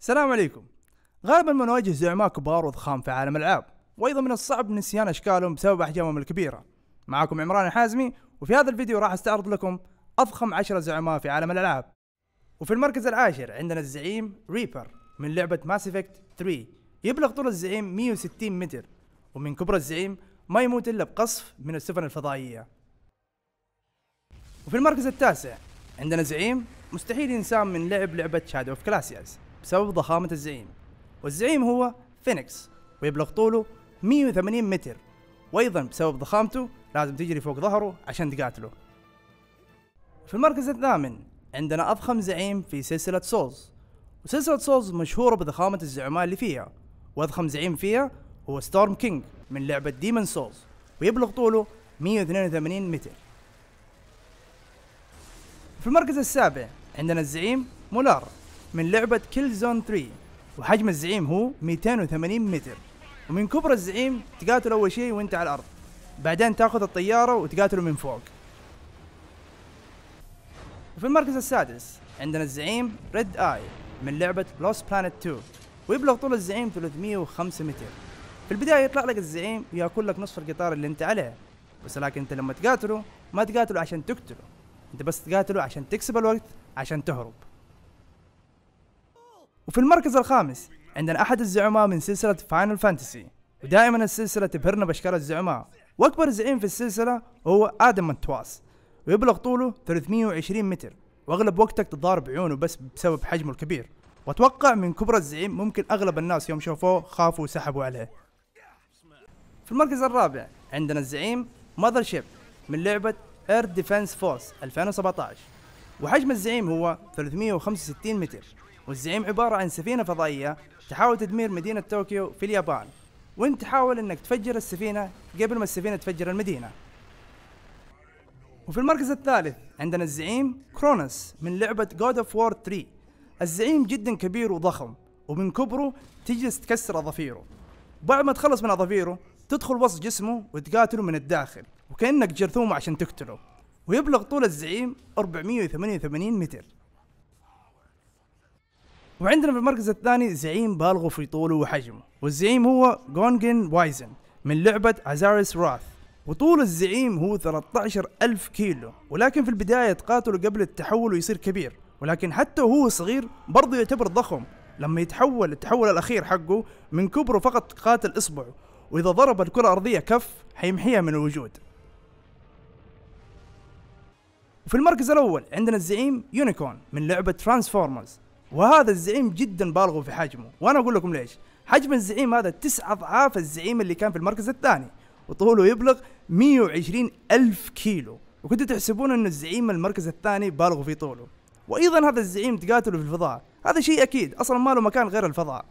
السلام عليكم غالبا ما نواجه زعماء كبار وضخام في عالم الالعاب وايضا من الصعب نسيان اشكالهم بسبب احجامهم الكبيره معكم عمران الحازمي وفي هذا الفيديو راح استعرض لكم اضخم عشرة زعماء في عالم الالعاب وفي المركز العاشر عندنا الزعيم ريبر من لعبة ماس افكت 3 يبلغ طول الزعيم 160 متر ومن كبر الزعيم ما يموت الا بقصف من السفن الفضائية وفي المركز التاسع عندنا زعيم مستحيل ينسام من لعب لعبة شادو اوف كلاسياس بسبب ضخامة الزعيم والزعيم هو فينيكس ويبلغ طوله 180 متر وأيضا بسبب ضخامته لازم تجري فوق ظهره عشان تقاتله في المركز الثامن عندنا أضخم زعيم في سلسلة سولز وسلسلة سولز مشهورة بضخامة الزعماء اللي فيها وأضخم زعيم فيها هو ستورم كينج من لعبة ديمون سولز ويبلغ طوله 182 متر في المركز السابع عندنا الزعيم مولار من لعبة كيل زون 3 وحجم الزعيم هو 280 متر ومن كبر الزعيم تقاتل أول شيء وانت على الأرض بعدين تاخذ الطيارة وتقاتله من فوق وفي المركز السادس عندنا الزعيم ريد آي من لعبة لوس بلانت 2 ويبلغ طول الزعيم 305 متر في البداية يطلع لك الزعيم وياكل لك نصف القطار اللي انت عليه بس لكن انت لما تقاتله ما تقاتله عشان تقتله انت بس تقاتله عشان تكسب الوقت عشان تهرب وفي المركز الخامس عندنا أحد الزعماء من سلسلة فاينل فانتسي ودائما السلسلة تبهرنا بأشكال الزعماء وأكبر زعيم في السلسلة هو آدم منتواس ويبلغ طوله 320 متر وأغلب وقتك تضارب بعيونه بس بسبب حجمه الكبير وأتوقع من كبر الزعيم ممكن أغلب الناس يوم شافوه خافوا وسحبوا عليه في المركز الرابع عندنا الزعيم ماذر شيب من لعبة اير ديفنس فورس 2017 وحجم الزعيم هو 365 متر والزعيم عبارة عن سفينة فضائية تحاول تدمير مدينة طوكيو في اليابان وانت تحاول انك تفجر السفينة قبل ما السفينة تفجر المدينة وفي المركز الثالث عندنا الزعيم كرونوس من لعبة God of War 3 الزعيم جدا كبير وضخم ومن كبره تجلس تكسر أظافيره بعد ما تخلص من أظافيره تدخل وسط جسمه وتقاتله من الداخل وكأنك جرثومه عشان تقتله ويبلغ طول الزعيم 488 متر وعندنا في المركز الثاني زعيم بالغوا في طوله وحجمه والزعيم هو جونجن وايزن من لعبة أزاريس راث وطول الزعيم هو 13 ألف كيلو ولكن في البداية تقاتله قبل التحول ويصير كبير ولكن حتى وهو صغير برضه يعتبر ضخم لما يتحول التحول الأخير حقه من كبره فقط قاتل إصبعه وإذا ضرب الكرة الأرضية كف حيمحيها من الوجود وفي المركز الاول عندنا الزعيم يونيكورن من لعبه ترانسفورمرز وهذا الزعيم جدا بالغوا في حجمه وانا اقول لكم ليش حجم الزعيم هذا تسع اضعاف الزعيم اللي كان في المركز الثاني وطوله يبلغ 120 ألف كيلو وكنتوا تحسبون أن الزعيم المركز الثاني بالغوا في طوله وأيضا هذا الزعيم تقاتله في الفضاء هذا شيء أكيد أصلا ما له مكان غير الفضاء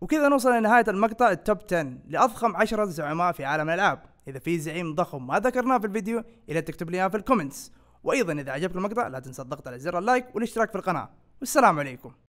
وكذا نوصل لنهاية المقطع التوب 10 لأضخم 10 زعماء في عالم الألعاب اذا في زعيم ضخم ما ذكرناه في الفيديو الى تكتب لي اياه في الكومنتس وايضا اذا عجبك المقطع لا تنسى الضغط على زر اللايك والاشتراك في القناه والسلام عليكم